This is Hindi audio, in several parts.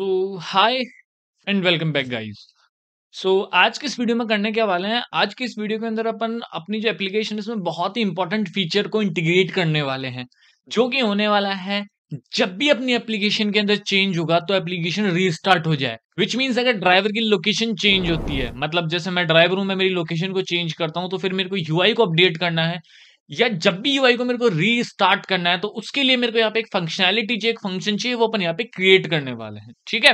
so hi and welcome back guys so आज के इस वीडियो में करने क्या वाले हैं आज के इस वीडियो के अंदर अपन अपनी जो एप्लीकेशन है उसमें बहुत ही इंपॉर्टेंट फीचर को इंटीग्रेट करने वाले हैं जो कि होने वाला है जब भी अपनी एप्लीकेशन के अंदर चेंज होगा तो एप्लीकेशन रीस्टार्ट हो जाए विच मीन्स अगर ड्राइवर की लोकेशन चेंज होती है मतलब जैसे मैं ड्राइवर हूं मैं मेरी लोकेशन को चेंज करता हूं तो फिर मेरे को यूआई को अपडेट करना है या जब भी यूआई को मेरे को रीस्टार्ट करना है तो उसके लिए मेरे को यहाँ पे एक फंक्शनैलिटी चाहिए एक फंक्शन चाहिए वो अपन यहाँ पे क्रिएट करने वाले हैं ठीक है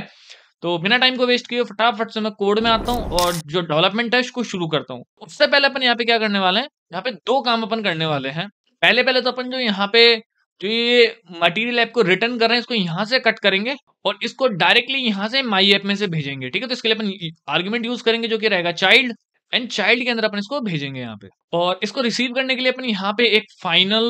तो बिना टाइम को वेस्ट किए फटाफट से मैं कोड में आता हूँ और जो डेवलपमेंट है उसको शुरू करता हूँ उससे पहले अपन यहाँ पे क्या करने वाले हैं यहाँ पे दो काम अपन करने वाले हैं पहले पहले तो अपन जो यहाँ पे जो ये मटेरियल ऐप को रिटर्न कर रहे हैं इसको यहाँ से कट करेंगे और इसको डायरेक्टली यहाँ से माई ऐप में से भेजेंगे ठीक है तो इसके लिए अपन आर्ग्यूमेंट यूज करेंगे जो कि रहेगा चाइल्ड एंड चाइल्ड के अंदर अपन इसको भेजेंगे यहाँ पे और इसको रिसीव करने के लिए अपन यहाँ पे एक फाइनल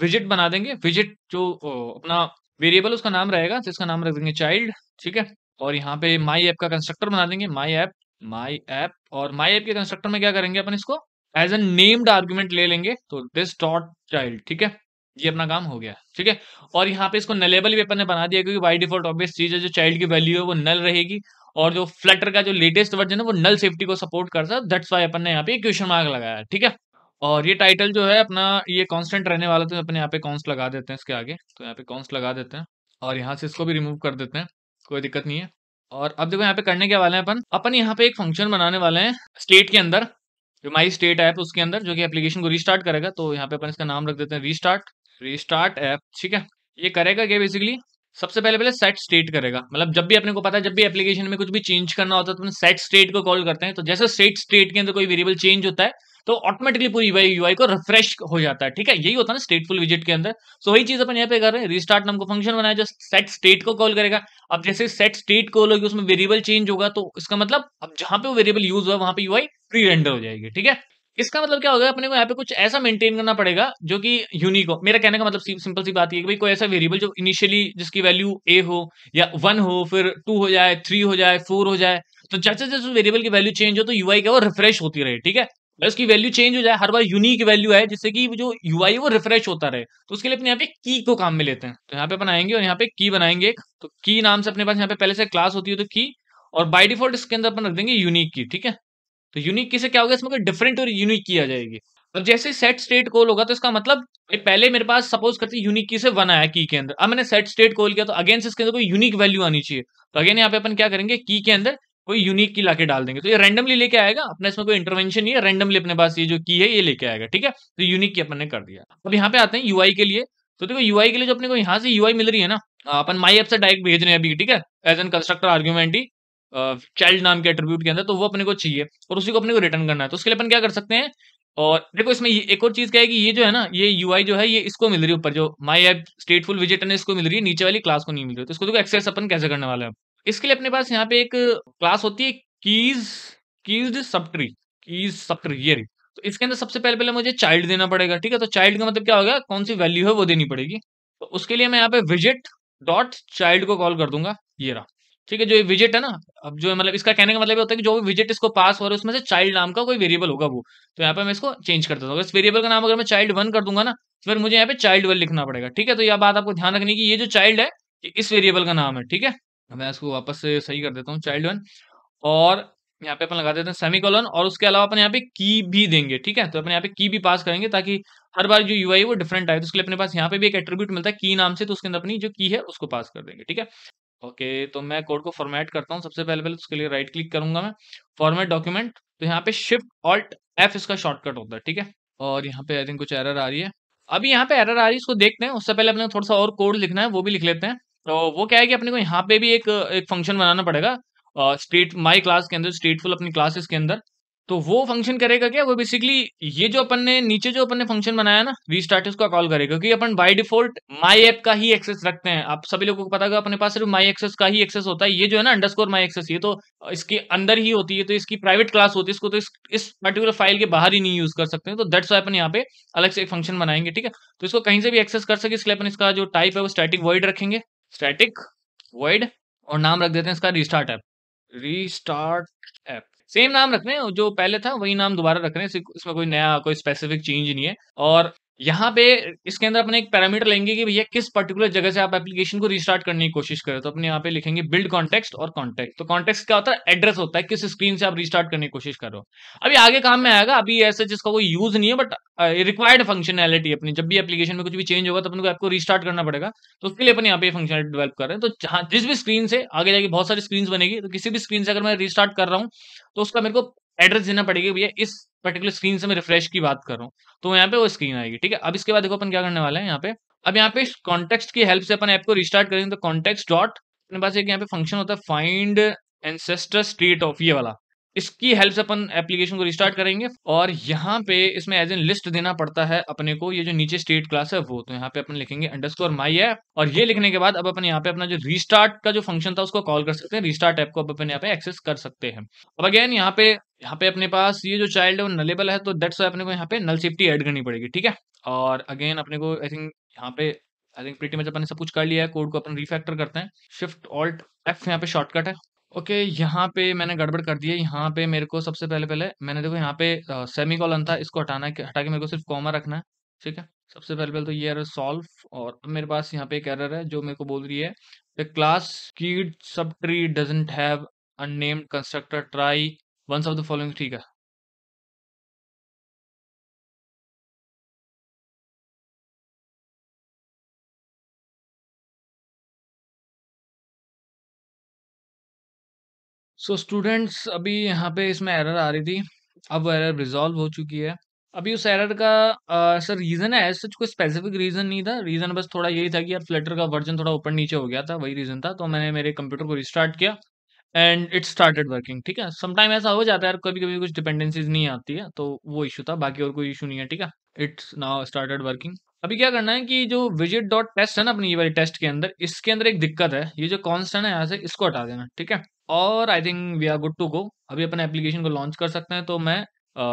विजिट बना देंगे विजिट जो अपना वेरिएबल उसका नाम रहेगा जिसका नाम रख देंगे चाइल्ड ठीक है और यहाँ पे माई ऐप का कंस्ट्रक्टर बना देंगे माई ऐप माई ऐप और माई ऐप के कंस्ट्रक्टर में क्या करेंगे अपन इसको एज ए नेम्ड आर्ग्यूमेंट ले लेंगे तो दिस डॉट चाइल्ड ठीक है ये अपना काम हो गया ठीक है और यहाँ पे इसको नलेबल भी अपन ने बना दिया क्योंकि बाई डिफॉल्ट ऑब्वियस चीज है जो चाइल्ड की वैल्यू है वो नल रहेगी और जो फ्लटर का जो लेटेस्ट वर्जन है वो नल सेफ्टी को सपोर्ट करता है दट्स वाई अपन ने यहाँ पे क्वेश्चन मार्क लगाया ठीक है और ये टाइटल जो है अपना ये कांस्टेंट रहने वाला था तो अपने यहाँ पे कॉन्स लगा देते हैं इसके आगे तो यहाँ पे कॉन्स लगा देते हैं और यहाँ से इसको भी रिमूव कर देते हैं कोई दिक्कत नहीं है और अब देखो यहाँ पे करने के वाले हैं अपन अपन यहाँ पे एक फंक्शन बनाने वाले हैं स्टेट के अंदर जो माई स्टेट ऐप उसके अंदर जो कि एप्लीकेशन को रिस्टार्ट करेगा तो यहाँ पे अपन इसका नाम रख देते हैं रिस्टार्ट रिस्टार्ट ऐप ठीक है ये करेगा क्या बेसिकली सबसे पहले पहले सेट स्टेट करेगा मतलब जब भी अपने को पता है जब भी एप्लीकेशन में कुछ भी चेंज करना होता है तो सेट स्टेट को कॉल करते हैं तो जैसे सेट स्टेट के अंदर कोई वेरिएबल चेंज होता है तो ऑटोमेटिकली पूरी यूआई को रिफ्रेश हो जाता है ठीक है यही होता है ना स्टेटफुल विजिट के अंदर सो वही चीज अपन यहाँ पे कर रहे हैं रिस्टार्ट नाम को फंक्शन बनाया जो सेट स्टेट को कॉल करेगा अब जैसे सेट स्टेट कॉल होगी उसमें वेरिएबल चेंज होगा तो इसका मतलब अब जहां पे वो वेरिएबल यूज हुआ वहां पे यूआई प्री रेंडर हो जाएगी ठीक है इसका मतलब क्या होगा अपने को यहाँ पे कुछ ऐसा मेंटेन करना पड़ेगा जो कि यूनिक हो मेरा कहने का मतलब सिंपल सी बात ये कि कोई ऐसा वेरिएबल जो इनिशियली जिसकी वैल्यू ए हो या वन हो फिर टू हो जाए थ्री हो जाए फोर हो जाए तो जैसे जैसे वेरिएबल की वैल्यू चेंज हो तो यूआई क्या वो रिफ्रेश होती रहे ठीक है उसकी वैल्यू चेंज हो जाए हर बार यूनिक वैल्यू है जिससे कि जो यूआई वो रिफ्रेश होता रहे तो उसके लिए अपने यहाँ पे की को काम में लेते हैं तो यहाँ पे बनाएंगे और यहाँ पे की बनाएंगे तो की नाम से अपने पास यहाँ पे पहले से क्लास होती है तो की और बाई डिफॉल्ट इसके अंदर अपन रख देंगे यूनिक की ठीक है तो यूनिक की से क्या होगा इसमें डिफरेंट और यूनिक की आ जाएगी और जैसे सेट स्टेट कॉल होगा तो इसका मतलब पहले मेरे पास सपोज करते यूनिक की से वन आया की के अंदर अब मैंने सेट स्टेट कॉल किया तो अगेन से इसके अंदर कोई यूनिक वैल्यू आनी चाहिए तो अगेन यहाँ पे अपन क्या करेंगे की के अंदर कोई यूनिक की लाके डाल देंगे तो ये रैंडमली लेके आएगा अपना इसमें कोई इंटरवेंशन नहीं है रैंडमली अपने पास ये जो की है ये लेके आएगा ठीक है तो यूनिक की अपन ने कर दिया अब यहाँ पे आते हैं यूआई के लिए तो देखो यूआई के लिए जो अपने को यहाँ से यूआई मिल रही है ना अपन माई एप से डायरेक्ट भेज रहे हैं अभी ठीक है एज एन कंस्ट्रक्टर आर्ग्यूमेंट ही चाइल्ड नाम के एट्रीब्यूट के अंदर तो वो अपने को चाहिए और उसी को अपने को रिटर्न करना है तो उसके लिए अपन क्या कर सकते हैं और देखो इसमें एक और चीज क्या है कि ये जो है ना ये यू जो है ये इसको मिल रही है ऊपर जो माई एप स्टेटफुल विजिट है इसको मिल रही है नीचे वाली क्लास को नहीं मिल रही तो इसको देखो एक्सेस अपन कैसे करने वाला है इसके लिए अपने पास यहाँ पे एक क्लास होती है keys keys subtree keys subtree ये रही तो इसके अंदर सबसे पहले पहले मुझे चाइल्ड देना पड़ेगा ठीक है तो चाइल्ड का मतलब क्या होगा कौन सी वैल्यू है वो देनी पड़ेगी तो उसके लिए मैं यहाँ पे विजिट डॉट चाइल्ड को कॉल कर दूंगा ये रहा ठीक है जो ये विजिट है ना अब जो मतलब इसका कहने का मतलब होता है कि जो भी विजिट इसको पास हो रहा है उसमें से चाइल्ड नाम का कोई वेरिएबल होगा वो तो यहाँ पे मैं इसको चेंज कर देता हूँ इस वेरिएबल का नाम अगर मैं चाइल्ड वन कर दूंगा ना तो फिर मुझे यहाँ पे चाइल्ड वन लिखना पड़ेगा ठीक है तो यह बात आपको ध्यान रखनी की ये जो चाइल्ड है इस वेरिएबल का नाम है ठीक है मैं इसको वापस से सही कर देता हूँ चाइल्ड वन और यहाँ पे अपन लगा देते हैं सेमी कॉलन और उसके अलावा अपन यहाँ पे की भी देंगे ठीक है तो अपने यहाँ पे की भी पास करेंगे ताकि हर बार जो यू वो डिफरेंट आए तो उसके लिए अपने पास यहाँ पे भी एक एट्रीब्यूट मिलता है की नाम से तो उसके अंदर अपनी जो की है उसको पास कर देंगे ठीक है ओके तो मैं कोड को फॉर्मेट करता हूँ सबसे पहले पहले तो उसके लिए राइट क्लिक करूंगा मैं फॉर्मेट डॉक्यूमेंट तो यहाँ पे शिफ्ट ऑल्ट एफ इसका शॉर्टकट होता है ठीक है और यहाँ पे आई थिंक कुछ एरर आ रही है अभी यहाँ पे एरर आ रही है इसको देखते हैं उससे पहले अपने थोड़ा सा और कोड लिखना है वो भी लिख लेते हैं तो वो क्या है कि अपने को यहाँ पे भी एक एक फंक्शन बनाना पड़ेगा स्ट्रीट माई क्लास के अंदर स्ट्रीटफुल अपनी क्लासेस के अंदर तो वो फंक्शन करेगा क्या वो बेसिकली ये जो अपन ने नीचे जो अपन ने फंक्शन बनाया ना वी स्टार्टस का कॉल करेगा क्योंकि अपन बाय डिफॉल्ट माई ऐप का ही एक्सेस रखते हैं आप सभी लोगों को पता होगा अपने पास सिर्फ माई एक्सेस का ही एक्सेस होता है ये जो है ना अंडरस्कोर माय माई एक्सेस ये तो इसके अंदर ही होती है तो इसकी प्राइवेट क्लास होती है इसको तो इस, इस पर्टिकुलर फाइल के बाहर ही नहीं यूज कर सकते तो दैट्स अपन यहाँ पे अलग से एक फंक्शन बनाएंगे ठीक है तो इसको कहीं से भी एक्सेस कर सके इसलिए अपन इसका जो टाइप है वो स्टैटिक वर्ड रखेंगे स्टैटिक वर्ड और नाम रख देते हैं इसका restart app restart app same नाम रख रहे हैं जो पहले था वही नाम दोबारा रख रहे हैं इसमें कोई नया कोई स्पेसिफिक चेंज नहीं है और यहाँ पे इसके अंदर अपने एक पैरामीटर लेंगे कि भैया किस पर्टिकुलर जगह से आप एप्लीकेशन को रिस्टार्ट करने की कोशिश करें तो अपने यहाँ पे लिखेंगे बिल्ड कॉन्टेक्स्ट और कॉन्टेक्ट तो कॉन्टेक्स्ट क्या होता है एड्रेस होता है किस स्क्रीन से आप रिस्टार्ट करने की कोशिश करो अभी आगे काम में आएगा अभी ऐसे जिसका कोई यूज नहीं है बट रिक्वायर्ड फंक्शनैलिटी अपनी जब भी एप्लीकेशन में कुछ भी चेंज होगा तो अपने आपको रिस्टार्ट करना पड़ेगा तो उसके लिए अपने यहाँ पे फंक्शनलिटी डेवलप कर रहे हैं तो जिस भी स्क्रीन से आगे जाके बहुत सारी स्क्रीन बनेगी तो किसी भी स्क्रीन से अगर मैं रिस्टार्ट कर रहा हूँ तो उसका मेरे को एड्रेस देना पड़ेगा भैया इस पर्टिकुलर स्क्रीन से मैं रिफ्रेश की बात कर रहा हूँ तो यहाँ पे वो स्क्रीन आएगी ठीक है अब इसके बाद देखो अपन क्या करने वाला है यहाँ पे अब यहाँ पे कॉन्टेक्स्ट की हेल्प से अपन ऐप को रिस्टार्ट करेंगे तो कॉन्टेक्स डॉट अपने पास एक यहाँ पे फंक्शन होता है फाइंड एनसेस्टर स्ट्रीट ऑफ ये वाला इसकी हेल्प से अपन एप्लीकेशन को रिस्टार्ट करेंगे और यहाँ पे इसमें एज एन लिस्ट देना पड़ता है अपने को ये जो नीचे स्टेट क्लास है वो तो यहाँ पे अपन लिखेंगे अंडरस्कोर माई है और ये लिखने के बाद अब अपन यहाँ पे अपना जो रिस्टार्ट का जो फंक्शन था उसको कॉल कर सकते हैं रिस्टार्ट ऐप को अब अपन यहाँ पे एक्सेस कर सकते हैं अब अगेन यहाँ पे यहाँ पे अपने पास ये जो चाइल्ड है वो नलेबल है तो दैट्स अपने को यहाँ पे नल सेफ्टी एड करनी पड़ेगी ठीक है और अगेन अपने को आई थिंक यहाँ पे आई थिंक प्रीटी मच अपने सब कुछ कर लिया है कोड को अपन रिफैक्टर करते हैं शिफ्ट ऑल्ट एफ यहाँ पे शॉर्टकट है ओके यहाँ पे मैंने गड़बड़ कर दी है यहाँ पे मेरे को सबसे पहले पहले मैंने देखो यहाँ पे सेमी कॉलन था इसको हटाना है हटा के मेरे को सिर्फ कॉमा रखना है ठीक है सबसे पहले पहले तो ये एरर सॉल्व और मेरे पास यहाँ पे एक एरर है जो मेरे को बोल रही है the class keyed subtree doesn't have unnamed constructor try one of the following ठीक है सो so, स्टूडेंट्स अभी यहाँ पे इसमें एरर आ रही थी अब वो एरर रिजॉल्व हो चुकी है अभी उस एरर का सर रीज़न है सच कोई स्पेसिफिक रीज़न नहीं था रीज़न बस थोड़ा यही था कि यार फ्लटर का वर्जन थोड़ा ऊपर नीचे हो गया था वही रीज़न था तो मैंने मेरे कंप्यूटर को रिस्टार्ट किया एंड इट स्टार्टेड वर्किंग ठीक है समटाइम ऐसा हो जाता है यार कभी कभी कुछ डिपेंडेंसीज नहीं आती है तो वो इशू था बाकी और कोई इशू नहीं है ठीक है इट्स नाउ स्टार्टेड वर्किंग अभी क्या करना है कि जो विजिट डॉट टेस्ट है ना अपनी ये वाली टेस्ट के अंदर इसके अंदर एक दिक्कत है ये जो कॉन्स्टेंट है यहाँ से इसको हटा देना ठीक है और I think we are good to go अभी अपने एप्लीकेशन को लॉन्च कर सकते हैं तो मैं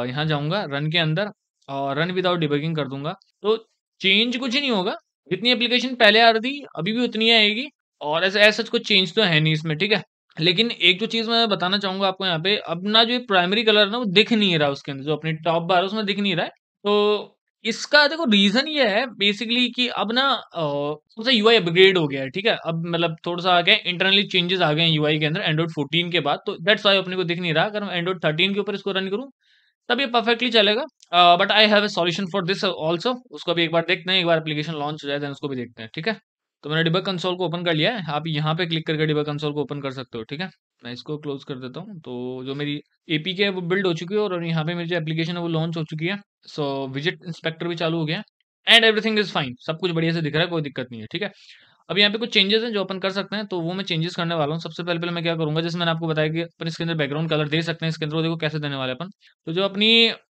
यहाँ जाऊँगा रन के अंदर और रन विदाउट डिबगिंग कर दूंगा तो चेंज कुछ नहीं होगा जितनी एप्लीकेशन पहले आ रही थी अभी भी उतनी आएगी और ऐसा ऐसा कुछ चेंज तो है नहीं इसमें ठीक है लेकिन एक जो चीज़ मैं बताना चाहूंगा आपको यहाँ पे अपना जो प्राइमरी कलर ना वो दिख नहीं रहा उसके अंदर जो अपनी टॉप बार उसमें दिख नहीं रहा है तो इसका देखो रीजन ये है बेसिकली कि अब ना थोड़ा सा यूआई अपग्रेड हो गया है ठीक है अब मतलब थोड़ा सा आ गया इंटरनली चेंजेस आ गए हैं यूआई के अंदर एंड्रॉइड 14 के बाद तो दैट्स वाई अपने को दिख नहीं रहा अगर मैं एंड्रॉइड 13 के ऊपर इसको रन करूँ तब ये परफेक्टली चलेगा but I have a solution for this also उसको भी एक बार देखते हैं एक बार एप्लीकेशन लॉन्च हो जाए उसको भी देखते हैं ठीक है तो मैंने डिबक कंसोल को ओपन कर लिया है आप यहाँ पे क्लिक करके डिबक कंसोल को ओपन कर सकते हो ठीक है मैं इसको क्लोज कर देता हूँ तो जो मेरी एपी के है वो बिल्ड हो चुकी है और यहाँ पे मेरी जो एप्लीकेशन है वो लॉन्च हो चुकी है सो विजिट इंस्पेक्टर भी चालू हो गया एंड एवरीथिंग इज फाइन सब कुछ बढ़िया से दिख रहा है कोई दिक्कत नहीं है ठीक है अब यहाँ पे कुछ चेंजेस हैं जो अपन कर सकते हैं तो वो मैं चेंजेस करने वाला हूँ सबसे पहले पहले मैं क्या करूँगा जैसे मैंने आपको बताया कि अपन इसके अंदर बैकग्राउंड कलर दे सकते हैं इसके अंदर देखो कैसे देने वाले अपन तो जो अपनी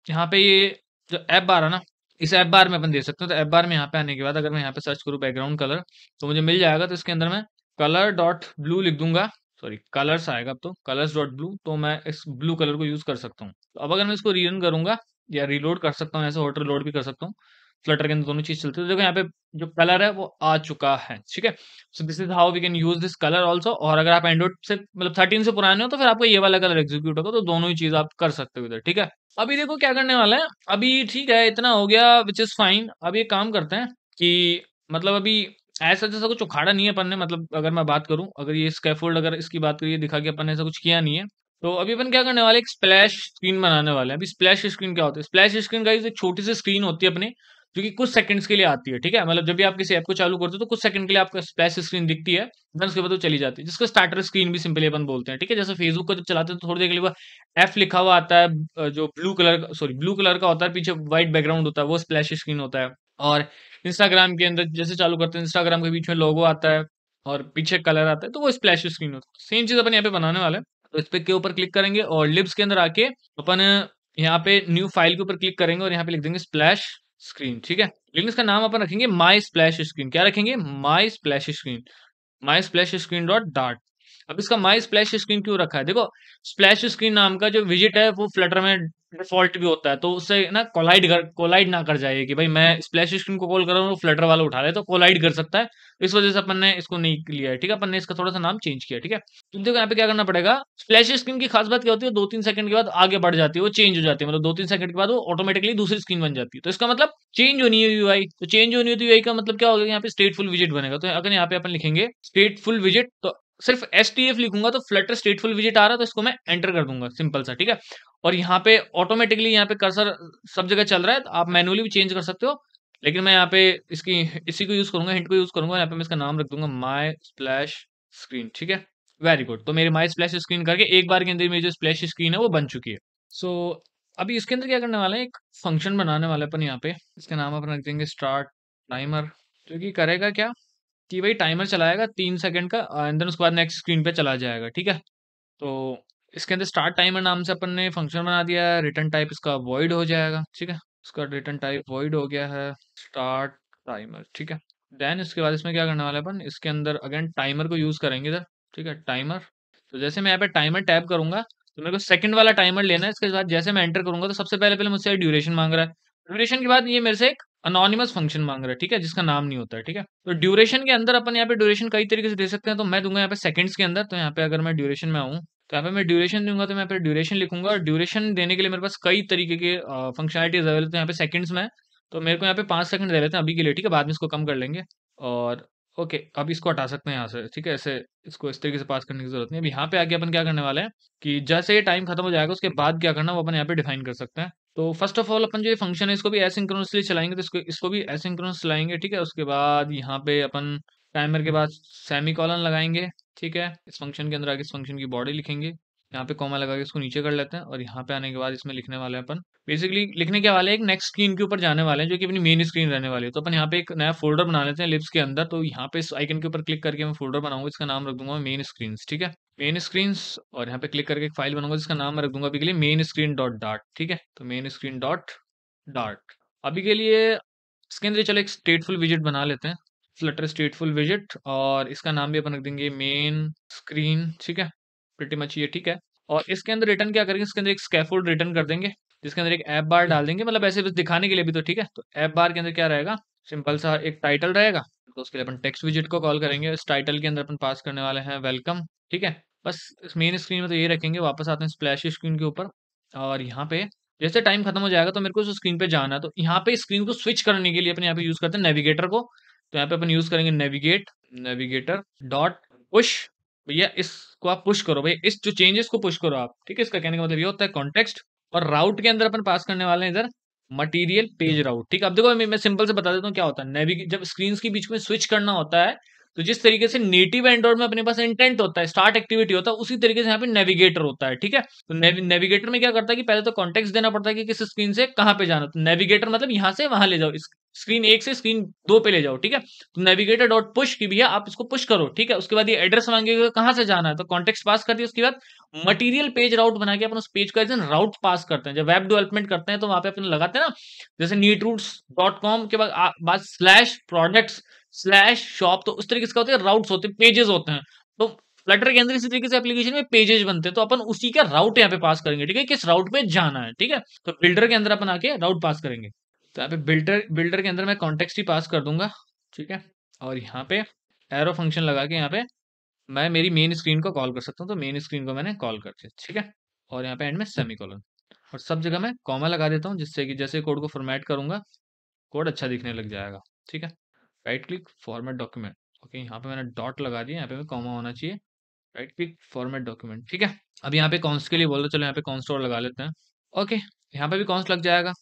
यहाँ पे ये जो ऐप बार है ना इस ऐप बार में अपन दे सकते हैं तो ऐप बार में यहाँ पे आने के बाद अगर मैं यहाँ पे सर्च करूँ बैकग्राउंड कलर तो मुझे मिल जाएगा तो इसके अंदर मैं कलर डॉट ब्लू लिख दूंगा सॉरी कलर्स आएगा अब तो कलर्स डॉट ब्लू तो मैं इस ब्लू कलर को यूज़ कर सकता हूँ तो अब अगर मैं इसको रीरन करूंगा या रीलोड कर सकता हूँ ऐसे होटल लोड भी कर सकता हूँ फ्लटर के अंदर दोनों चीज़ चलती है तो देखो यहाँ पे जो कलर है वो आ चुका है ठीक है so this is how we can use this colour also और अगर आप एंड्रॉइड से मतलब थर्टीन से पुराने हो तो फिर आपको ये वाला कलर एग्जीक्यूट होगा तो दोनों ही चीज़ आप कर सकते हो इधर ठीक है अभी देखो क्या करने वाला है अभी ठीक है इतना हो गया विच इज़ फाइन अब ये काम करते हैं कि मतलब अभी ऐसा जैसा कुछ उखाड़ा नहीं है अपन ने मतलब अगर मैं बात करूं अगर ये स्कैफोल्ड अगर इसकी बात करिए दिखा के अपन ने ऐसा कुछ किया नहीं है तो अभी अपन क्या करने वाले एक स्प्लैश स्क्रीन बनाने वाले हैं अभी स्प्लैश स्क्रीन क्या होता है स्प्लैश स्क्रीन का एक छोटी सी स्क्रीन होती है अपने जो कि कुछ सेकंड्स के लिए आती है ठीक है मतलब जब भी आप किसी ऐप को चालू करते हो तो कुछ सेकंड के लिए आपका स्पेस स्क्रीन दिखती है देन उसके बाद वो चली जाती है जिसको स्टार्टर स्क्रीन भी सिंपली अपन बोलते हैं ठीक है जैसे फेसबुक को जब चलाते हैं तो थोड़ी देर के लिए वो एफ लिखा हुआ आता है जो blue colour sorry blue colour का होता है पीछे व्हाइट बैकग्राउंड होता है वो स्प्लैश स्क्रीन होता है और इंस्टाग्राम के अंदर जैसे चालू करते हैं इंस्टाग्राम के बीच में लोगो आता है और पीछे कलर आता है तो वो स्प्लैश स्क्रीन होता है सेम चीज़ अपन यहाँ पे बनाने वाला है तो इस पे के ऊपर क्लिक करेंगे और लिप्स के अंदर आके अपन यहाँ पे न्यू फाइल के ऊपर क्लिक करेंगे और यहाँ पे लिख देंगे स्प्लैश स्क्रीन ठीक है लेकिन इसका नाम अपन रखेंगे माई स्प्लैश स्क्रीन क्या रखेंगे my splash screen my splash screen dot dart अब इसका माई स्प्लैश स्क्रीन क्यों रखा है देखो स्प्लैश स्क्रीन नाम का जो विजिट है वो फ्लटर में फॉल्ट भी होता है तो उससे ना कोलाइड कर कोलाइड ना कर जाए कि भाई मैं स्प्लैश स्क्रीन को कॉल कर रहा हूँ फ्लटर वाला उठा रहे तो कोलाइड कर सकता है इस वजह से अपन ने इसको नहीं लिया है ठीक है अपन ने इसका थोड़ा सा नाम चेंज किया ठीक है तो देखो यहाँ पे क्या करना पड़ेगा स्प्लैश स्क्रीन की खास बात क्या होती है दो तीन सेकंड के बाद आगे बढ़ जाती है वो चेंज हो जाती है मतलब दो तीन सेकंड के बाद वो ऑटोमेटिकली दूसरी स्क्रीन बन जाती है तो इसका मतलब चेंज होनी है यूआई तो चेंज होनी है तो यूआई का मतलब क्या होगा यहाँ पे स्टेटफुल विजिट बनेगा तो अगर यहाँ पे अपन लिखेंगे स्टेटफुल विजिट तो सिर्फ एस लिखूंगा तो फ्लटर स्टेटफुल विजिट आ रहा है तो इसको मैं एंटर कर दूंगा सिंपल सा ठीक है और यहाँ पे ऑटोमेटिकली यहाँ पे कर्सर सब जगह चल रहा है तो आप मैनुअली भी चेंज कर सकते हो लेकिन मैं यहाँ पे इसकी इसी को यूज करूंगा हिंट को यूज करूंगा यहाँ पे मैं इसका नाम रख दूंगा माई स्प्लैश स्क्रीन ठीक है वेरी गुड तो मेरे माई स्प्लैश स्क्रीन करके एक बार के अंदर मेरी जो स्प्लैश स्क्रीन है वो बन चुकी है सो so, अभी इसके अंदर क्या करने वाला है एक फंक्शन बनाने वाला है अपन यहाँ पे इसका नाम अपन रख देंगे स्टार्ट टाइमर जो कि करेगा क्या कि भाई टाइमर चलाएगा तीन सेकंड का एंड देन उसके बाद नेक्स्ट स्क्रीन पे चला जाएगा ठीक है तो इसके अंदर स्टार्ट टाइमर नाम से अपन ने फंक्शन बना दिया है रिटर्न टाइप इसका अवॉइड हो जाएगा ठीक है इसका रिटर्न टाइप अवॉइड हो गया है स्टार्ट टाइमर ठीक है देन इसके बाद इसमें क्या करने वाला है अपन इसके अंदर अगेन टाइमर को यूज़ करेंगे इधर ठीक है टाइमर तो जैसे मैं यहाँ पे टाइमर टैप करूंगा तो मेरे को सेकंड वाला टाइमर लेना है इसके बाद जैसे मैं एंटर करूंगा तो सबसे पहले पहले मुझसे ड्यूरेशन मांग रहा है ड्यूरेशन के बाद ये मेरे से एक अनोनिमस फंक्शन मांग रहा है ठीक है जिसका नाम नहीं होता है ठीक है तो ड्यूरेशन के अंदर अपन यहाँ पे ड्यूरेशन कई तरीके से दे सकते हैं तो मैं दूंगा यहाँ पे सेकंड्स के अंदर तो यहाँ पे अगर मैं ड्यूरेशन में आऊँ तो यहाँ पे मैं ड्यूरेशन दूंगा तो मैं यहाँ पे ड्यूरेशन लिखूंगा और ड्यूरेशन देने के लिए मेरे पास कई तरीके के फंक्शनलिटीज अवेलेबल तो यहाँ पे सेकंड्स में तो मेरे को यहाँ पे पाँच सेकंड दे रहे हैं अभी के लिए ठीक है बाद में इसको कम कर लेंगे और ओके अब इसको हटा सकते हैं यहाँ से ठीक है ऐसे इसको इस तरीके से पास करने की जरूरत नहीं अब यहाँ पे आगे अपन क्या करने वाले हैं कि जैसे ये टाइम खत्म हो जाएगा उसके बाद क्या करना वो अपन यहाँ पे डिफाइन कर सकते हैं तो फर्स्ट ऑफ ऑल अपन जो ये फंक्शन है इसको भी एसिंक्रोनसली चलाएंगे तो इसको इसको भी एसिंक्रोनस चलाएंगे ठीक है उसके बाद यहाँ पे अपन टाइमर के बाद सेमी कॉलन लगाएंगे ठीक है इस फंक्शन के अंदर आगे इस फंक्शन की बॉडी लिखेंगे यहाँ पे कॉमा लगा के इसको नीचे कर लेते हैं और यहाँ पे आने के बाद इसमें लिखने वाले हैं अपन बेसिकली लिखने के वाले एक नेक्स्ट स्क्रीन के ऊपर जाने वाले हैं जो कि अपनी मेन स्क्रीन रहने वाली है तो अपन यहाँ पे एक नया फोल्डर बना लेते हैं लिप्स के अंदर तो यहाँ पे इस आइकन के ऊपर क्लिक करके मैं फोल्डर बनाऊंगा इसका नाम रख दूंगा मेन स्क्रीन ठीक है मेन स्क्रीन और यहाँ पे क्लिक करके एक फाइल बनाऊंगा जिसका नाम मैं रख दूंगा अभी के लिए मेन स्क्रीन डॉट डार्ट ठीक है तो मेन स्क्रीन डॉट डार्ट अभी के लिए इसके अंदर चलो एक स्टेटफुल विजिट बना लेते हैं फ्लटर स्टेटफुल विजिट और इसका नाम भी अपन रख देंगे मेन स्क्रीन ठीक है प्रिटी मच ये ठीक है और इसके अंदर रिटर्न क्या करेंगे इसके अंदर एक स्कैफोल्ड रिटर्न कर देंगे जिसके अंदर एक ऐप बार डाल देंगे मतलब ऐसे बस दिखाने के लिए भी तो ठीक है तो ऐप बार के अंदर क्या रहेगा सिंपल सा एक टाइटल रहेगा तो उसके लिए अपन टेक्स्ट विजिट को कॉल करेंगे इस टाइटल के अंदर अपन पास करने वाले हैं वेलकम ठीक है बस इस मेन स्क्रीन में तो ये रखेंगे वापस आते हैं स्प्लैश स्क्रीन के ऊपर और यहाँ पे जैसे टाइम खत्म हो जाएगा तो मेरे को उस स्क्रीन पे जाना है तो यहाँ पे स्क्रीन को स्विच करने के लिए अपने यहाँ पे यूज करते हैं नेविगेटर को तो यहाँ पे अपन यूज करेंगे नेविगेट नेविगेटर डॉट पुश भैया इसको आप पुश करो भैया इस जो चेंजेस को पुश करो आप ठीक है इसका कहने का मतलब ये होता है कॉन्टेक्स्ट और राउट के अंदर अपन पास करने वाले हैं इधर मटीरियल पेज राउट ठीक है अब देखो मैं, सिंपल से बता देता हूँ क्या होता है नेविगेट जब स्क्रीन के बीच में स्विच करना होता है तो जिस तरीके से नेटिव एंड्रॉइड में अपने पास इंटेंट होता है स्टार्ट एक्टिविटी होता है उसी तरीके से यहाँ पे नेविगेटर होता है ठीक है तो नेविगेटर में क्या करता है कि पहले तो कॉन्टेक्ट देना पड़ता है कि किस स्क्रीन से कहां पे जाना तो नेविगेटर मतलब यहां से वहां ले जाओ स्क्रीन एक से स्क्रीन दो पे ले जाओ ठीक है तो नेविगेटर डॉट पुश की भी है आप इसको पुश करो ठीक है उसके बाद ये एड्रेस मांगेगा कहां से जाना है तो कॉन्टेक्ट पास कर दिया उसके बाद मटेरियल पेज राउट बना के अपन उस पेज का एजन राउट पास करते हैं जब वेब डेवलपमेंट करते हैं तो वहां पे अपन लगाते हैं ना जैसे नीट रूट्स डॉट कॉम के बाद स्लैश प्रोडक्ट्स स्लैश शॉप तो उस तरीके से होते हैं राउट्स होते हैं पेजेस होते हैं तो फ्लटर के अंदर इसी तरीके से एप्लीकेशन में पेजेस बनते हैं तो अपन उसी का राउट यहाँ पे पास करेंगे ठीक है किस राउट पे जाना है ठीक है तो बिल्डर के अंदर अपन आके राउट पास करेंगे तो यहाँ पे बिल्डर बिल्डर के अंदर मैं कॉन्टेक्स ही पास कर दूंगा ठीक है और यहाँ पे एरो फंक्शन लगा के यहाँ पे मैं मेरी मेन स्क्रीन को कॉल कर सकता हूँ तो मेन स्क्रीन को मैंने कॉल कर दिया ठीक है और यहाँ पे एंड में सेमी कॉलन और सब जगह मैं कॉमा लगा देता हूँ जिससे कि जैसे कोड को फॉर्मेट करूंगा कोड अच्छा दिखने लग जाएगा ठीक है right click format document okay यहाँ पे मैंने डॉट लगा दिया यहाँ पे कॉमा होना चाहिए राइट क्लिक फॉर्मेट डॉक्यूमेंट ठीक है अब यहाँ पे कॉन्स के लिए बोल रहे चलो यहाँ पे कॉन्स और लगा लेते हैं ओके यहाँ पे भी कॉन्स लग जाएगा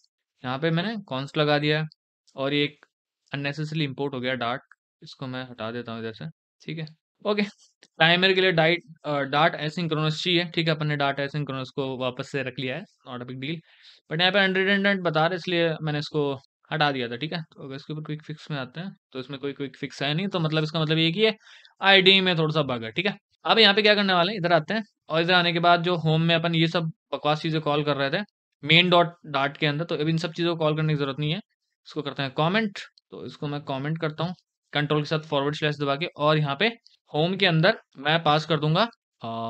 यहाँ पे मैंने कॉन्स लगा दिया और ये एक अननेसेसरी इम्पोर्ट हो गया डार्ट इसको मैं हटा देता हूँ इधर से ठीक है ओके टाइमर के लिए डाइट डार्ट एसिंक्रोनस चाहिए ठीक है अपन ने डार्ट एसिंक्रोनस को वापस से रख लिया है not a big deal but यहाँ पे अंडर बता रहे इसलिए मैंने इसको हटा दिया था ठीक है तो अगर इसके ऊपर क्विक फिक्स में आते हैं तो इसमें कोई क्विक फिक्स है नहीं तो मतलब इसका मतलब ये कि है आईडी में थोड़ा सा बग है ठीक है अब यहाँ पे क्या करने वाले हैं इधर आते हैं और इधर आने के बाद जो होम में अपन ये सब बकवास चीज़ें कॉल कर रहे थे मेन डॉट डाट के अंदर तो अब इन सब चीज़ों को कॉल करने की जरूरत नहीं है इसको करते हैं कॉमेंट तो इसको मैं कॉमेंट करता हूँ कंट्रोल के साथ फॉरवर्ड स्लैश दबा के और यहाँ पे होम के अंदर मैं पास कर दूंगा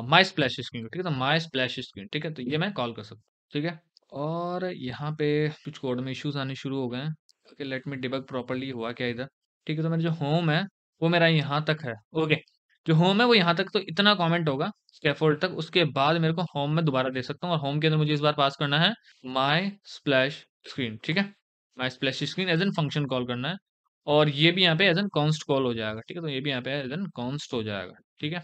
माई स्प्लैश स्क्रीन ठीक है तो माई स्प्लैश स्क्रीन ठीक है तो ये मैं कॉल कर सकता हूँ ठीक है और यहाँ पे कुछ कोड में इश्यूज आने शुरू हो गए हैं okay let me debug properly हुआ क्या इधर ठीक है तो मेरा जो होम है वो मेरा यहाँ तक है ओके जो होम है वो यहाँ तक तो इतना कमेंट होगा स्कैफोल्ड तक उसके बाद मेरे को होम में दोबारा दे सकता हूँ और होम के अंदर मुझे इस बार पास करना है माई स्प्लैश स्क्रीन ठीक है my splash screen as an function call करना है और ये भी यहाँ पे एज एन कॉन्स्ट कॉल हो जाएगा ठीक है तो ये भी यहाँ पे एज एन कॉन्स्ट हो जाएगा ठीक है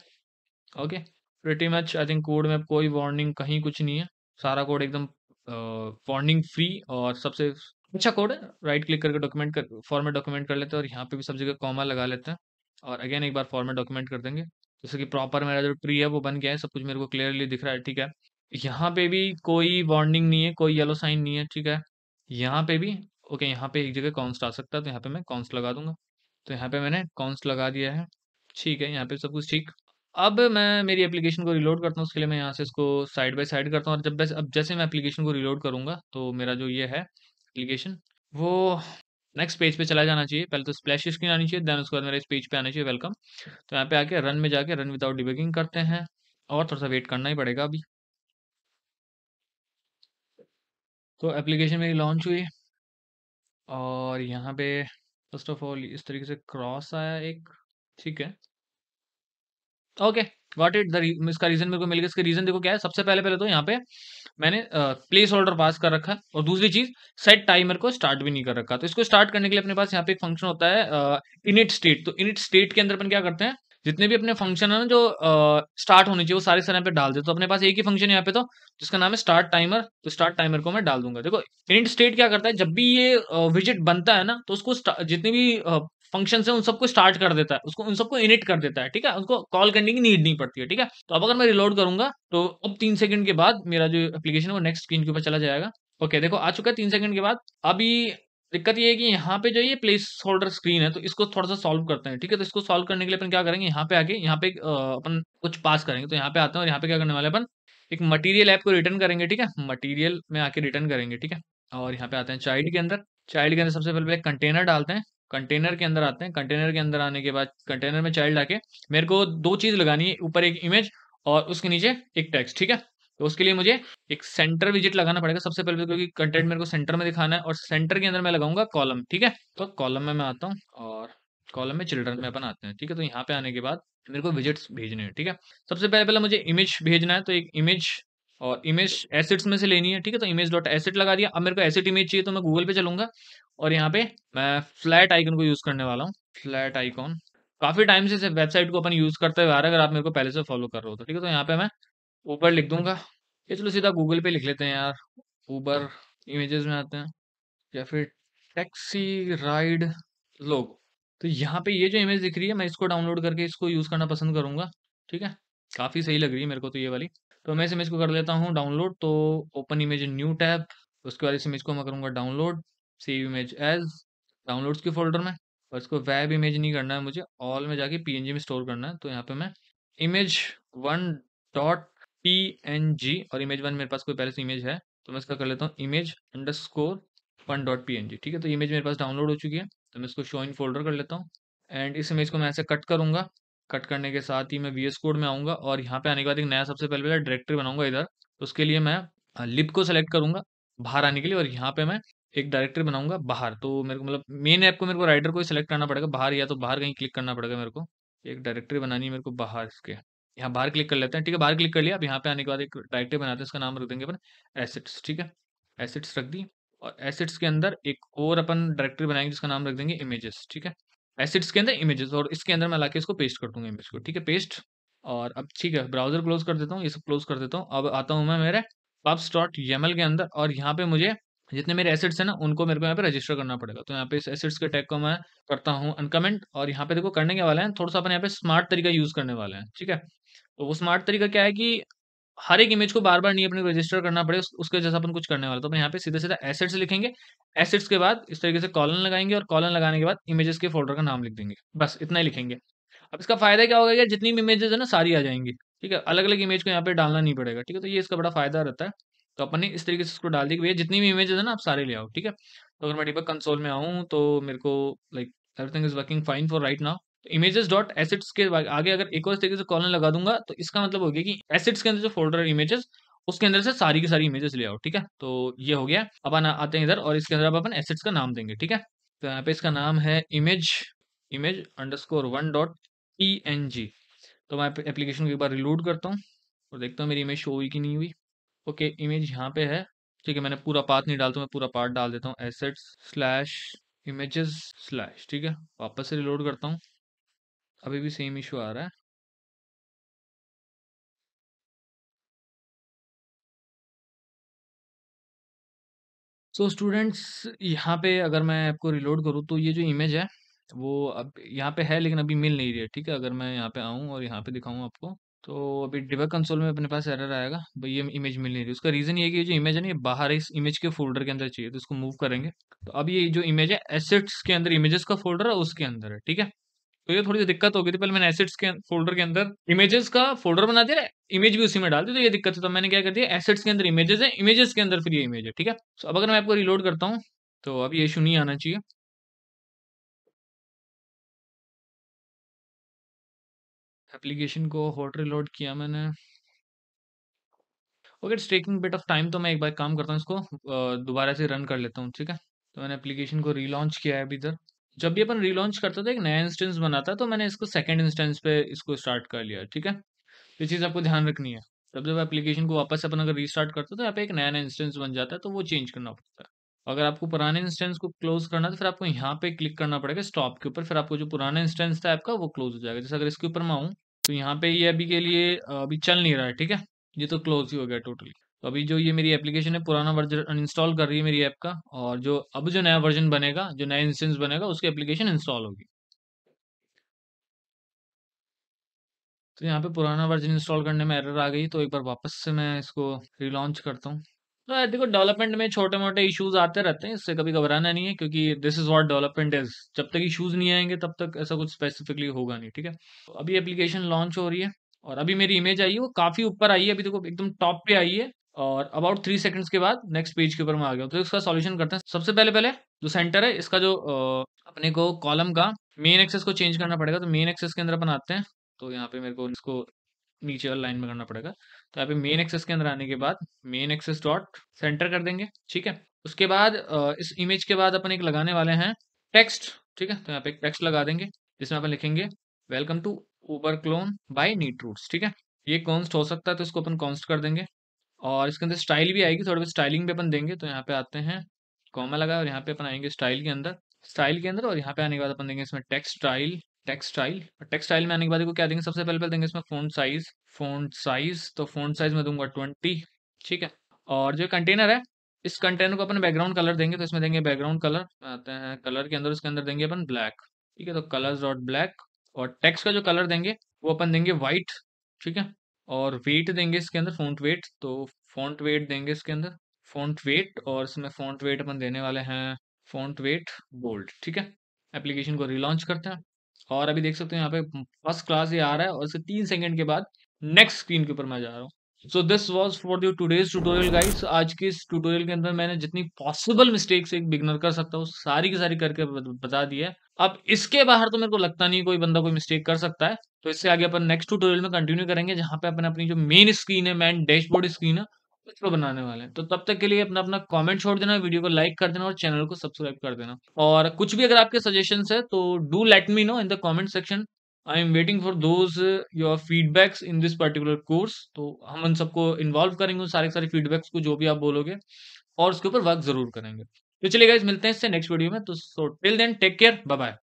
okay pretty much I think code में कोई वार्निंग कहीं कुछ नहीं है सारा कोड एकदम वार्निंग फ्री और सबसे अच्छा कोड है राइट क्लिक करके डॉक्यूमेंट कर फॉर्मेट डॉक्यूमेंट कर लेते हैं और यहाँ पे भी सब जगह कॉमा लगा लेते हैं और अगेन एक बार फॉर्मेट डॉक्यूमेंट कर देंगे जैसे कि प्रॉपर मेरा जो ट्री है वो बन गया है सब कुछ मेरे को क्लियरली दिख रहा है ठीक है यहाँ पे भी कोई वार्निंग नहीं है कोई येलो साइन नहीं है ठीक है यहाँ पे भी ओके यहाँ पे एक जगह कॉन्स्ट आ सकता है तो यहाँ पे मैं कॉन्स्ट लगा दूंगा तो यहाँ पे मैंने कॉन्स्ट लगा दिया है ठीक है यहाँ पे सब कुछ ठीक अब मैं मेरी एप्लीकेशन को रिलोड करता हूँ उसके लिए मैं यहाँ से इसको साइड बाय साइड करता हूँ और जब बस अब जैसे मैं एप्लीकेशन को रिलोड करूँगा तो मेरा जो ये है एप्लीकेशन वो नेक्स्ट पेज पे चला जाना चाहिए पहले तो स्प्लैश स्क्रीन आनी चाहिए देन उसके बाद मेरा इस पेज पे आना चाहिए वेलकम तो यहाँ पे आके रन में जाके रन विदाउट डिबेकिंग करते हैं और थोड़ा सा वेट करना ही पड़ेगा अभी तो एप्लीकेशन मेरी लॉन्च हुई और यहाँ पे फर्स्ट ऑफ ऑल इस तरीके से क्रॉस आया एक ठीक है ओके वॉट इट इसका रीजन मेरे को मिल गया इसका रीजन देखो क्या है सबसे पहले पहले तो यहाँ पे मैंने प्लेस uh, ऑर्डर पास कर रखा है और दूसरी चीज सेट टाइमर को स्टार्ट भी नहीं कर रखा तो इसको स्टार्ट करने के लिए अपने पास यहाँ पे एक फंक्शन होता है इनिट uh, स्टेट तो इनिट स्टेट के अंदर अपन क्या करते हैं जितने भी अपने फंक्शन है ना जो स्टार्ट uh, होने चाहिए वो सारे सारे पे डाल दे तो अपने पास एक ही फंक्शन है यहाँ पे तो जिसका नाम है स्टार्ट टाइमर तो स्टार्ट टाइमर को मैं डाल दूंगा देखो इनिट स्टेट क्या करता है जब भी ये विजिट बनता है ना तो उसको जितने भी फंक्शन से उन सबको स्टार्ट कर देता है उसको उन सबको इनिट कर देता है ठीक है उनको कॉल करने की नीड नहीं पड़ती है ठीक है तो अब अगर मैं रिलोड करूंगा तो अब तीन सेकंड के बाद मेरा जो एप्लीकेशन है वो नेक्स्ट स्क्रीन के ऊपर चला जाएगा ओके देखो आ चुका है तीन सेकंड के बाद अभी दिक्कत ये है कि यहाँ पे जो ये प्लेस होल्डर स्क्रीन है तो इसको थोड़ा सा सॉल्व करते हैं ठीक है तो इसको सॉल्व करने के लिए अपन क्या करेंगे यहाँ पे आके यहाँ पे अपन कुछ पास करेंगे तो यहाँ पे आते हैं और यहाँ पे क्या करने वाले अपन एक मटीरियल ऐप को रिटर्न करेंगे ठीक है मटीरियल में आके रिटर्न करेंगे ठीक है और यहाँ पे आते हैं चाइल्ड के अंदर चाइल्ड के अंदर सबसे पहले एक कंटेनर डालते हैं कंटेनर के अंदर आते हैं कंटेनर के अंदर आने के बाद कंटेनर में चाइल्ड आके मेरे को दो चीज़ लगानी है ऊपर एक इमेज और उसके नीचे एक टेक्स्ट ठीक है तो उसके लिए मुझे एक सेंटर विजिट लगाना पड़ेगा सबसे पहले क्योंकि कंटेंट मेरे को सेंटर में दिखाना है और सेंटर के अंदर मैं लगाऊंगा कॉलम ठीक है तो कॉलम में मैं आता हूँ और कॉलम में चिल्ड्रन में अपन आते हैं ठीक है तो यहाँ पे आने के बाद मेरे को विजिट्स भेजने हैं ठीक है सबसे पहले पहले मुझे इमेज भेजना है तो एक इमेज और इमेज एसेट्स में से लेनी है ठीक है तो इमेज डॉट एसेट लगा दिया अब मेरे को एसेट इमेज चाहिए तो मैं गूगल पे चलूंगा और यहाँ पे मैं फ्लैट आइकन को यूज करने वाला हूँ फ्लैट आइकॉन काफी टाइम से वेबसाइट को अपन यूज करते हुए आ रहे अगर आप मेरे को पहले से फॉलो कर रहे हो तो ठीक है तो यहाँ पे मैं ऊबर लिख दूंगा ये चलो सीधा गूगल पे लिख लेते हैं यार ऊबर इमेजेस में आते हैं या फिर टैक्सी राइड लोग तो यहाँ पे ये जो इमेज दिख रही है मैं इसको डाउनलोड करके इसको यूज़ करना पसंद करूंगा ठीक है काफ़ी सही लग रही है मेरे को तो ये वाली तो मैं इस इमेज को कर लेता हूँ डाउनलोड तो ओपन इमेज न्यू टैब उसके बाद इस इमेज को मैं करूंगा download save image as downloads के फोल्डर में और इसको वेब इमेज नहीं करना है मुझे ऑल में जाके पी में स्टोर करना है तो यहाँ पे मैं image one dot P N G और इमेज वन मेरे पास कोई पहले से इमेज है तो मैं इसका कर लेता हूँ image underscore one dot P N G ठीक है तो इमेज मेरे पास डाउनलोड हो चुकी है तो मैं इसको शो इन फोल्डर कर लेता हूँ एंड इस इमेज को मैं ऐसे कट करूँगा कट करने के साथ ही मैं वी एस कोड में आऊँगा और यहाँ पे आने के बाद एक नया सबसे पहले पहले डायरेक्टरी बनाऊंगा इधर उसके लिए मैं लिप को सेलेक्ट करूँगा बाहर आने के लिए और यहाँ पे मैं एक डायरेक्टर बनाऊंगा बाहर तो मेरे को मतलब मेन ऐप को मेरे को राइडर को ही सिलेक्ट करना पड़ेगा बाहर या तो बाहर कहीं क्लिक करना पड़ेगा मेरे को एक डायरेक्टरी बनानी है मेरे को बाहर इसके यहाँ बाहर क्लिक कर लेते हैं ठीक है बाहर क्लिक कर लिया अब यहाँ पे आने के बाद एक डायरेक्टरी बनाते हैं इसका नाम रख देंगे अपन एसेट्स ठीक है एसेट्स रख दी और एसेट्स के अंदर एक और अपन डायरेक्टरी बनाएंगे जिसका नाम रख देंगे इमेजेस ठीक है एसेट्स के अंदर इमेजेस और इसके अंदर मैं ला इसको पेस्ट कर दूंगा इमेज को ठीक है पेस्ट और अब ठीक है ब्राउजर क्लोज कर देता हूँ ये सब क्लोज कर देता हूँ अब आता हूँ मैं मेरे पब्स डॉट के अंदर और यहाँ पे मुझे जितने मेरे एसेट्स हैं ना उनको मेरे को यहाँ पे रजिस्टर करना पड़ेगा तो यहाँ पे इस एसेट्स के टैग को मैं करता हूँ अनकमेंट और यहाँ पे देखो करने के वाले हैं थोड़ा सा अपने यहाँ पे स्मार्ट तरीका यूज़ करने वाले हैं ठीक है तो वो स्मार्ट तरीका क्या है कि हर एक इमेज को बार बार नहीं अपने रजिस्टर करना पड़े उसके जैसा अपन कुछ करने वाला तो अपने यहाँ पे सीधे सीधा एसेट्स लिखेंगे एसेट्स के बाद इस तरीके से कॉलन लगाएंगे और कॉलन लगाने के बाद इमेजेस के फोल्डर का नाम लिख देंगे बस इतना ही लिखेंगे अब इसका फायदा क्या होगा कि जितनी भी इमेजेस है ना सारी आ जाएंगी ठीक है अलग अलग इमेज को यहाँ पे डालना नहीं पड़ेगा ठीक है तो ये इसका बड़ा फायदा रहता है तो अपन ने इस तरीके से उसको डाल दी भैया जितनी भी इमेजेस है ना आप सारे ले आओ ठीक है तो अगर मैं डिबग कंसोल में आऊँ तो मेरे को like everything is working fine for right now images dot assets के आगे अगर एक और तरीके से कॉलन लगा दूंगा तो इसका मतलब हो गया कि एसिड्स के अंदर जो फोल्डर इमेजेस उसके अंदर से सारी की सारी इमेजेस ले आओ ठीक है तो ये हो गया अपन आते हैं इधर और इसके अंदर अपन एसेट्स का नाम देंगे ठीक है तो यहाँ पे इसका नाम है image image underscore one dot E N G तो मैं एप्लीकेशन को एक बार रिलोड करता हूँ और देखता हूँ मेरी इमेज शो हुई कि नहीं हुई ओके इमेज यहाँ पे है ठीक है मैंने पूरा पार्ट नहीं डालता तो मैं पूरा पार्ट डाल देता हूँ एसेट्स स्लैश इमेजेस स्लैश ठीक है वापस से रिलोड करता हूँ अभी भी सेम इशू आ रहा है सो स्टूडेंट्स यहाँ पे अगर मैं आपको रिलोड करूँ तो ये जो इमेज है वो अब यहाँ पे है लेकिन अभी मिल नहीं रही है ठीक है अगर मैं यहाँ पे आऊँ और यहाँ पे दिखाऊँ आपको तो अभी डिबग कंसोल में अपने पास एरर आएगा भाई ये इमेज मिल नहीं रही उसका रीज़न ये कि जो इमेज है ना ये बाहर इस इमेज के फोल्डर के अंदर चाहिए तो इसको मूव करेंगे तो अब ये जो इमेज है एसेट्स के अंदर इमेजेस का फोल्डर है उसके अंदर है ठीक है तो ये थोड़ी सी दिक्कत हो गई थी पहले मैंने एसेट्स के फोल्डर के अंदर इमेजेस का फोल्डर बना दिया इमेज भी उसी में डाल दी तो ये दिक्कत है तो मैंने क्या कर दिया एसेट्स के अंदर इमेजेस है इमेजेस के अंदर फिर ये इमेज है ठीक है तो अब अगर मैं आपको रिलोड करता हूँ तो अब ये इशू नहीं आना चाहिए एप्लीकेशन को हॉट रिलोड किया मैंने okay it's taking bit of time तो मैं एक बार काम करता हूँ इसको दोबारा से रन कर लेता हूँ ठीक है तो मैंने एप्लीकेशन को रीलॉन्च किया है अभी इधर जब भी अपन रीलॉन्च करते थे तो एक नया इंस्टेंस बनाता है तो मैंने इसको सेकेंड इंस्टेंस पे इसको स्टार्ट कर लिया ठीक है ये चीज़ आपको ध्यान रखनी है तब जब एप्लीकेशन को वापस अपन अगर रीस्टार्ट करते तो यहाँ पे एक नया नया इंस्टेंस बन जाता है तो वो चेंज करना पड़ता है अगर आपको पुराने इंस्टेंस को क्लोज करना तो फिर आपको यहाँ पे क्लिक करना पड़ेगा स्टॉप के ऊपर फिर आपको जो पुराना इंस्टेंस था आपका वो क्लोज हो जाएगा जैसे अगर इसके ऊपर मैं आऊँ तो यहाँ पे ये अभी के लिए अभी चल नहीं रहा है ठीक है ये तो क्लोज ही हो गया टोटली तो अभी जो ये मेरी एप्लीकेशन है पुराना वर्जन अनइंस्टॉल कर रही है मेरी ऐप का और जो अब जो नया वर्जन बनेगा जो नया इंस्टेंस बनेगा उसकी एप्लीकेशन इंस्टॉल होगी तो यहाँ पे पुराना वर्जन इंस्टॉल करने में एरर आ गई तो एक बार वापस से मैं इसको रिलॉन्च करता हूँ तो देखो डेवलपमेंट में छोटे मोटे इश्यूज आते रहते हैं इससे कभी घबराना नहीं है क्योंकि this is what development is जब तक इशूज नहीं आएंगे तब तक ऐसा कुछ स्पेसिफिकली होगा नहीं ठीक है तो अभी एप्लीकेशन लॉन्च हो रही है और अभी मेरी इमेज आई है वो काफी ऊपर आई है अभी देखो एकदम टॉप पे आई है और अबाउट थ्री सेकंड्स के बाद नेक्स्ट पेज के ऊपर मैं आ गया तो इसका सॉल्यूशन करते हैं सबसे पहले पहले जो सेंटर है इसका जो अपने को कॉलम का मेन एक्सेस को चेंज करना पड़ेगा तो मेन एक्सेस के अंदर अपन आते हैं तो यहाँ पे मेरे को इसको नीचे वाली लाइन में करना पड़ेगा तो यहाँ पे मेन एक्सेस के अंदर आने के बाद मेन एक्सेस डॉट सेंटर कर देंगे ठीक है उसके बाद इस इमेज के बाद अपन एक लगाने वाले हैं टेक्स्ट ठीक है तो यहाँ पे एक टेक्स्ट लगा देंगे जिसमें अपन लिखेंगे welcome to Uber clone by neat roots ठीक है ये कॉन्स्ट हो सकता है तो इसको अपन कॉन्स्ट कर देंगे और इसके अंदर स्टाइल भी आएगी थोड़ी बहुत स्टाइलिंग भी अपन देंगे तो यहाँ पे आते हैं कॉमा लगा और यहाँ पे अपन आएंगे स्टाइल के अंदर स्टाइल के अंदर और यहाँ पे आने के बाद अपन देंगे इसमें टेक्स्ट स्टाइल टेक्सटाइल और टेक्सटाइल में आने के बाद को क्या देंगे सबसे पहले पहले देंगे इसमें फोन साइज फोन साइज तो फोन साइज में दूंगा ट्वेंटी ठीक है और जो कंटेनर है इस कंटेनर को अपन बैकग्राउंड कलर देंगे तो इसमें देंगे बैकग्राउंड कलर आते हैं कलर के अंदर उसके अंदर देंगे अपन ब्लैक ठीक है तो कलर डॉट ब्लैक और टेक्स्ट का जो कलर देंगे वो अपन देंगे व्हाइट ठीक है और वेट देंगे इसके अंदर फोन वेट तो फोन वेट देंगे इसके अंदर फोन वेट और इसमें फोन वेट अपन देने वाले हैं फोन वेट बोल्ड ठीक है एप्लीकेशन को रिलॉन्च करते हैं और अभी देख सकते हो यहाँ पे फर्स्ट क्लास ये आ रहा है और इससे तीन सेकंड के बाद नेक्स्ट स्क्रीन के ऊपर मैं जा रहा हूँ so this was for the today's tutorial guys आज के इस ट्यूटोरियल के अंदर मैंने जितनी पॉसिबल मिस्टेक्स एक बिगनर कर सकता हूँ सारी की सारी करके बता दी है अब इसके बाहर तो मेरे को लगता नहीं कोई बंदा कोई मिस्टेक कर सकता है तो इससे आगे अपन नेक्स्ट ट्यूटोरियल में कंटिन्यू करेंगे जहाँ पे अपन अपनी जो मेन स्क्रीन है मेन डैशबोर्ड स्क्रीन है उसको बनाने वाले हैं तो तब तक के लिए अपना अपना कमेंट छोड़ देना वीडियो को लाइक कर देना और चैनल को सब्सक्राइब कर देना और कुछ भी अगर आपके सजेशन है तो do let me know in the comment section I am waiting for those your feedbacks in this particular course तो हम उन सबको इन्वॉल्व करेंगे सारे सारे फीडबैक्स को जो भी आप बोलोगे और उसके ऊपर वर्क जरूर करेंगे तो चलिए गाइज मिलते हैं इससे नेक्स्ट वीडियो में तो so till then take care bye bye